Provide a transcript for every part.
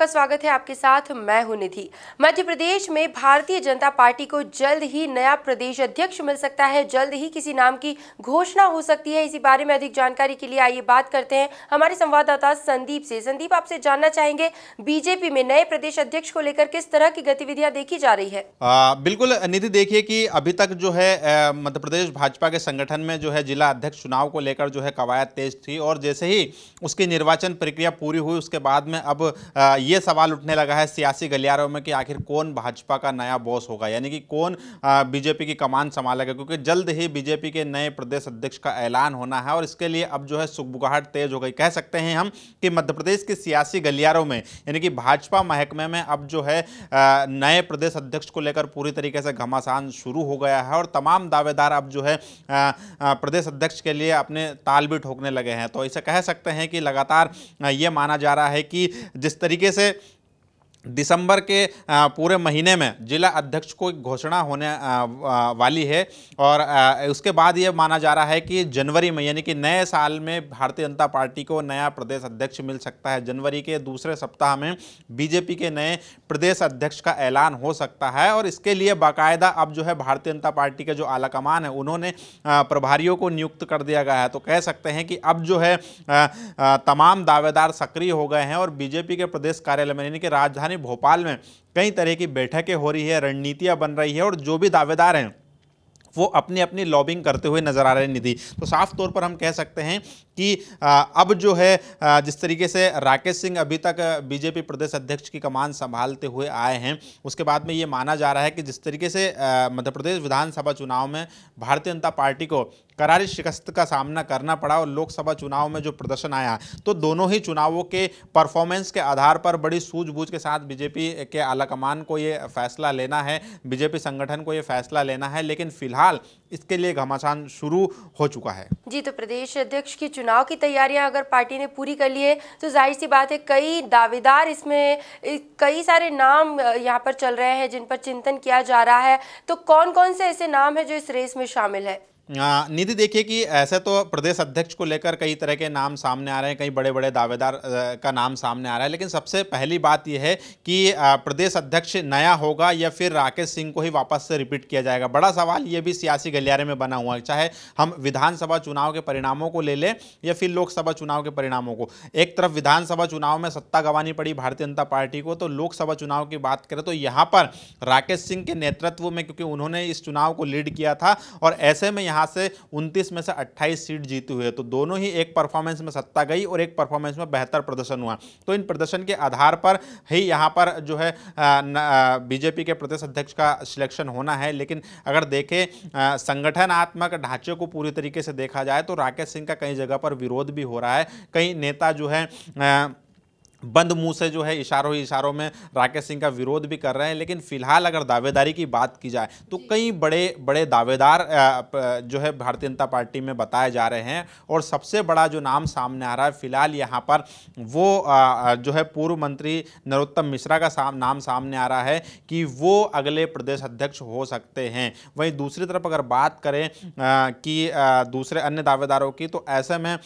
आपका स्वागत है आपके साथ मैं हूं निधि मध्य प्रदेश में भारतीय जनता पार्टी को जल्द ही नया प्रदेश अध्यक्ष मिल सकता है जल्द ही किसी नाम की घोषणा हो सकती है इसी बारे में अधिक जानकारी के लिए आइए बात करते हैं हमारे संवाददाता संदीप से संदीप आपसे जानना चाहेंगे बीजेपी में नए प्रदेश अध्यक्ष को लेकर किस तरह की गतिविधियां देखी जा रही है आ, बिल्कुल निधि देखिए की अभी तक जो है मध्य प्रदेश भाजपा के संगठन में जो है जिला अध्यक्ष चुनाव को लेकर जो है कवायद तेज थी और जैसे ही उसकी निर्वाचन प्रक्रिया पूरी हुई उसके बाद में अब ये सवाल उठने लगा है सियासी गलियारों में कि आखिर कौन भाजपा का नया बॉस होगा यानी कि कौन बीजेपी की कमान संभालेगा क्योंकि जल्द ही बीजेपी के नए प्रदेश अध्यक्ष का ऐलान होना है और इसके लिए अब जो है सुखबुगाहट तेज हो गई कह सकते हैं हम कि मध्य प्रदेश के सियासी गलियारों में यानी कि भाजपा महकमे में अब जो है नए प्रदेश अध्यक्ष को लेकर पूरी तरीके से घमासान शुरू हो गया है और तमाम दावेदार अब जो है प्रदेश अध्यक्ष के लिए अपने ताल भी ठोकने लगे हैं तो इसे कह सकते हैं कि लगातार ये माना जा रहा है कि जिस तरीके से से दिसंबर के पूरे महीने में जिला अध्यक्ष को घोषणा होने वाली है और उसके बाद ये माना जा रहा है कि जनवरी में यानी कि नए साल में भारतीय जनता पार्टी को नया प्रदेश अध्यक्ष मिल सकता है जनवरी के दूसरे सप्ताह में बीजेपी के नए प्रदेश अध्यक्ष का ऐलान हो सकता है और इसके लिए बाकायदा अब जो है भारतीय जनता पार्टी के जो आला है उन्होंने प्रभारियों को नियुक्त कर दिया गया है तो कह सकते हैं कि अब जो है तमाम दावेदार सक्रिय हो गए हैं और बीजेपी के प्रदेश कार्यालय में यानी कि राजधानी राजधानी भोपाल में कई तरह की बैठकें हो रही है रणनीतियाँ बन रही है और जो भी दावेदार हैं वो अपनी अपनी लॉबिंग करते हुए नज़र आ रहे हैं निधि तो साफ तौर पर हम कह सकते हैं कि अब जो है जिस तरीके से राकेश सिंह अभी तक बीजेपी प्रदेश अध्यक्ष की कमान संभालते हुए आए हैं उसके बाद में ये माना जा रहा है कि जिस तरीके से मध्य प्रदेश विधानसभा चुनाव में भारतीय जनता पार्टी को करारी शिकस्त का सामना करना पड़ा और लोकसभा चुनाव में जो प्रदर्शन आया तो दोनों ही चुनावों के परफॉर्मेंस के आधार पर बड़ी सूझबूझ के साथ बीजेपी के आलाकमान को ये फैसला लेना है बीजेपी संगठन को ये फैसला लेना है लेकिन फिलहाल इसके लिए घमासान शुरू हो चुका है जी तो प्रदेश अध्यक्ष की चुनाव की तैयारियां अगर पार्टी ने पूरी कर ली है तो जाहिर सी बात है कई दावेदार इसमें कई सारे नाम यहाँ पर चल रहे हैं जिन पर चिंतन किया जा रहा है तो कौन कौन से ऐसे नाम है जो इस रेस में शामिल है निधि देखिए कि ऐसे तो प्रदेश अध्यक्ष को लेकर कई तरह के नाम सामने आ रहे हैं कई बड़े बड़े दावेदार का नाम सामने आ रहा है लेकिन सबसे पहली बात यह है कि प्रदेश अध्यक्ष नया होगा या फिर राकेश सिंह को ही वापस से रिपीट किया जाएगा बड़ा सवाल ये भी सियासी गलियारे में बना हुआ है चाहे हम विधानसभा चुनाव के परिणामों को ले लें या फिर लोकसभा चुनाव के परिणामों को एक तरफ विधानसभा चुनाव में सत्ता गंवानी पड़ी भारतीय जनता पार्टी को तो लोकसभा चुनाव की बात करें तो यहाँ पर राकेश सिंह के नेतृत्व में क्योंकि उन्होंने इस चुनाव को लीड किया था और ऐसे में यहाँ यहाँ से 29 में से अट्ठाईस सीट जीती हुई है तो दोनों ही एक परफॉर्मेंस में सत्ता गई और एक परफॉर्मेंस में बेहतर प्रदर्शन हुआ तो इन प्रदर्शन के आधार पर ही यहाँ पर जो है बीजेपी के प्रदेश अध्यक्ष का सिलेक्शन होना है लेकिन अगर देखें संगठनात्मक ढांचे को पूरी तरीके से देखा जाए तो राकेश सिंह का कई जगह पर विरोध भी हो रहा है कई नेता जो है आ, बंद मुंह से जो है इशारों ही इशारों में राकेश सिंह का विरोध भी कर रहे हैं लेकिन फिलहाल अगर दावेदारी की बात की जाए तो कई बड़े बड़े दावेदार जो है भारतीय जनता पार्टी में बताए जा रहे हैं और सबसे बड़ा जो नाम सामने आ रहा है फिलहाल यहाँ पर वो जो है पूर्व मंत्री नरोत्तम मिश्रा का साम, नाम सामने आ रहा है कि वो अगले प्रदेश अध्यक्ष हो सकते हैं वहीं दूसरी तरफ अगर बात करें कि दूसरे अन्य दावेदारों की तो ऐसे में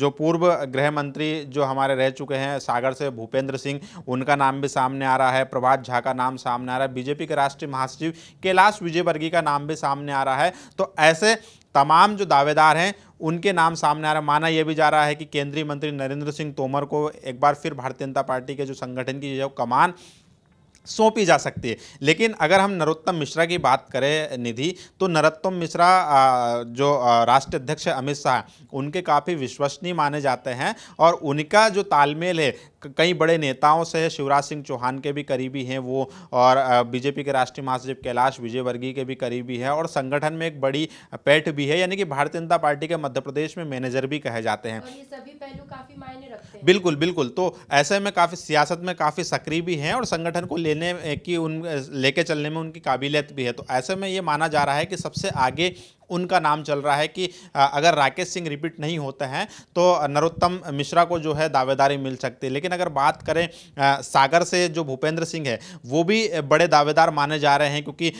जो पूर्व गृह मंत्री जो हमारे रह चुके हैं हैं सागर से भूपेंद्र सिंह उनका नाम भी सामने आ रहा है प्रभात झा का नाम सामने आ रहा है बीजेपी के राष्ट्रीय महासचिव कैलाश विजयवर्गीय का नाम भी सामने आ रहा है तो ऐसे तमाम जो दावेदार हैं उनके नाम सामने आ रहा है माना यह भी जा रहा है कि केंद्रीय मंत्री नरेंद्र सिंह तोमर को एक बार फिर भारतीय जनता पार्टी के जो संगठन की जो कमान सौंपी जा सकती है लेकिन अगर हम नरोत्तम मिश्रा की बात करें निधि तो नरोत्तम मिश्रा जो राष्ट्र अध्यक्ष अमित शाह उनके काफ़ी विश्वसनीय माने जाते हैं और उनका जो तालमेल है कई बड़े नेताओं से है शिवराज सिंह चौहान के भी करीबी हैं वो और बीजेपी के राष्ट्रीय महासचिव कैलाश विजयवर्गीय के भी करीबी है और संगठन में एक बड़ी पेट भी है यानी कि भारतीय जनता पार्टी के मध्य प्रदेश में मैनेजर भी कहे जाते हैं बिल्कुल बिल्कुल तो ऐसे में काफ़ी सियासत में काफ़ी सक्रिय भी हैं और संगठन को लेने की उन लेके चलने में उनकी काबिलियत भी है तो ऐसे में ये माना जा रहा है कि सबसे आगे उनका नाम चल रहा है कि अगर राकेश सिंह रिपीट नहीं होते हैं तो नरोत्तम मिश्रा को जो है दावेदारी मिल सकती है लेकिन अगर बात करें सागर से जो भूपेंद्र सिंह है वो भी बड़े दावेदार माने जा रहे हैं क्योंकि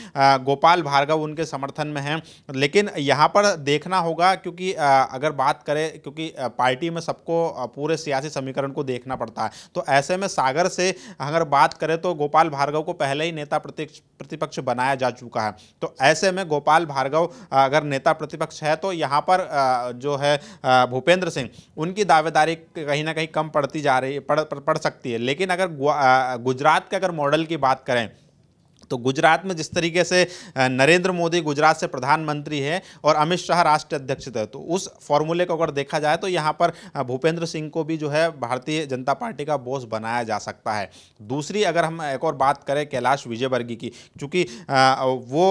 गोपाल भार्गव उनके समर्थन में हैं लेकिन यहाँ पर देखना होगा क्योंकि अगर बात करें क्योंकि पार्टी में सबको पूरे सियासी समीकरण को देखना पड़ता है तो ऐसे में सागर से अगर बात करें तो गोपाल भार्गव को पहले ही नेता प्रतिपक्ष प्रतिपक्ष बनाया जा चुका है तो ऐसे में गोपाल भार्गव अगर नेता प्रतिपक्ष है तो यहाँ पर जो है भूपेंद्र सिंह उनकी दावेदारी कहीं ना कहीं कम पड़ती जा रही पड़ पड़ सकती है लेकिन अगर गुजरात के अगर मॉडल की बात करें तो गुजरात में जिस तरीके से नरेंद्र मोदी गुजरात से प्रधानमंत्री है और अमित शाह राष्ट्रीय अध्यक्ष थे तो उस फॉर्मूले को अगर देखा जाए तो यहाँ पर भूपेंद्र सिंह को भी जो है भारतीय जनता पार्टी का बोस बनाया जा सकता है दूसरी अगर हम एक और बात करें कैलाश विजयवर्गीय की चूँकि वो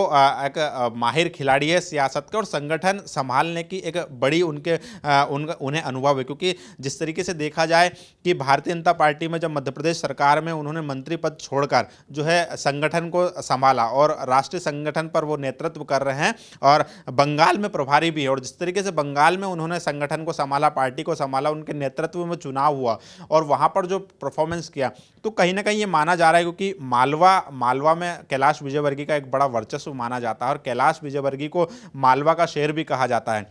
एक माहिर खिलाड़ी है सियासत के और संगठन संभालने की एक बड़ी उनके उन, उन्हें अनुभव है क्योंकि जिस तरीके से देखा जाए कि भारतीय जनता पार्टी में जब मध्य प्रदेश सरकार में उन्होंने मंत्री पद छोड़कर जो है संगठन को संभाला और राष्ट्रीय संगठन पर वो नेतृत्व कर रहे हैं और बंगाल में प्रभारी भी है और जिस तरीके से बंगाल में उन्होंने संगठन को संभाला पार्टी को संभाला उनके नेतृत्व में चुनाव हुआ और वहाँ पर जो परफॉर्मेंस किया तो कहीं ना कहीं ये माना जा रहा है क्योंकि मालवा मालवा में कैलाश विजयवर्गीय का एक बड़ा वर्चस्व माना जाता है और कैलाश विजयवर्गीय को मालवा का शेर भी कहा जाता है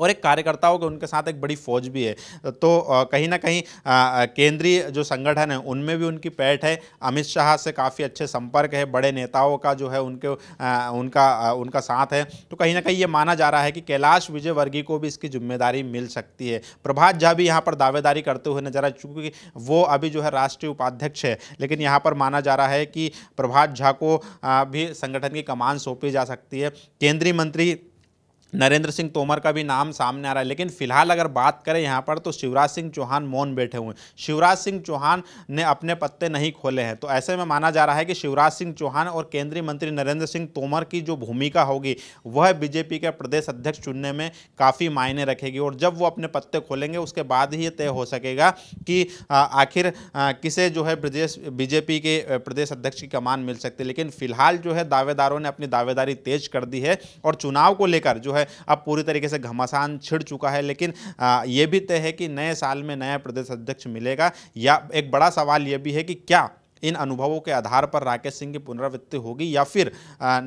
और एक कार्यकर्ताओं के उनके साथ एक बड़ी फौज भी है तो कहीं ना कहीं केंद्रीय जो संगठन है उनमें भी उनकी पैठ है अमित शाह से काफ़ी अच्छे संपर्क है बड़े नेताओं का जो है उनके उनका उनका साथ है तो कहीं ना कहीं ये माना जा रहा है कि कैलाश विजय वर्गीय को भी इसकी जिम्मेदारी मिल सकती है प्रभात झा भी यहाँ पर दावेदारी करते हुए नजर आए चूँकि वो अभी जो है राष्ट्रीय उपाध्यक्ष है लेकिन यहाँ पर माना जा रहा है कि प्रभात झा को भी संगठन की कमान सौंपी जा सकती है केंद्रीय मंत्री नरेंद्र सिंह तोमर का भी नाम सामने आ रहा है लेकिन फिलहाल अगर बात करें यहाँ पर तो शिवराज सिंह चौहान मौन बैठे हुए हैं शिवराज सिंह चौहान ने अपने पत्ते नहीं खोले हैं तो ऐसे में माना जा रहा है कि शिवराज सिंह चौहान और केंद्रीय मंत्री नरेंद्र सिंह तोमर की जो भूमिका होगी वह बीजेपी के प्रदेश अध्यक्ष चुनने में काफ़ी मायने रखेगी और जब वो अपने पत्ते खोलेंगे उसके बाद ही तय हो सकेगा कि आखिर किसे जो है प्रदेश बीजेपी के प्रदेश अध्यक्ष की कमान मिल सकती है लेकिन फिलहाल जो है दावेदारों ने अपनी दावेदारी तेज कर दी है और चुनाव को लेकर जो है है अब पूरी तरीके से घमासान छिड़ चुका है लेकिन ये भी तय है कि नए साल में नया प्रदेश अध्यक्ष मिलेगा या एक बड़ा सवाल यह भी है कि क्या इन अनुभवों के आधार पर राकेश सिंह की पुनरावृत्ति होगी या फिर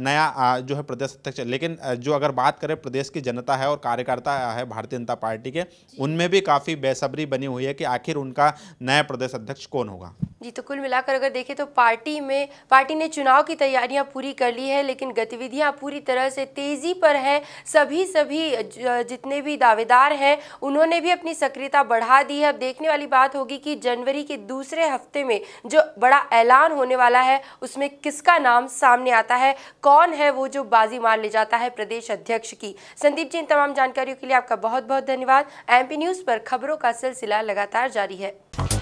नया जो है प्रदेश अध्यक्ष लेकिन जो अगर बात करें प्रदेश की जनता है और कार्यकर्ता है भारतीय जनता पार्टी के उनमें भी काफ़ी बेसब्री बनी हुई है कि आखिर उनका नया प्रदेश अध्यक्ष कौन होगा जी तो कुल मिलाकर अगर देखें तो पार्टी में पार्टी ने चुनाव की तैयारियां पूरी कर ली है लेकिन गतिविधियां पूरी तरह से तेज़ी पर है सभी सभी जितने भी दावेदार हैं उन्होंने भी अपनी सक्रियता बढ़ा दी है अब देखने वाली बात होगी कि जनवरी के दूसरे हफ्ते में जो बड़ा ऐलान होने वाला है उसमें किसका नाम सामने आता है कौन है वो जो बाजी मार ले जाता है प्रदेश अध्यक्ष की संदीप जी इन तमाम जानकारियों के लिए आपका बहुत बहुत धन्यवाद एम न्यूज़ पर खबरों का सिलसिला लगातार जारी है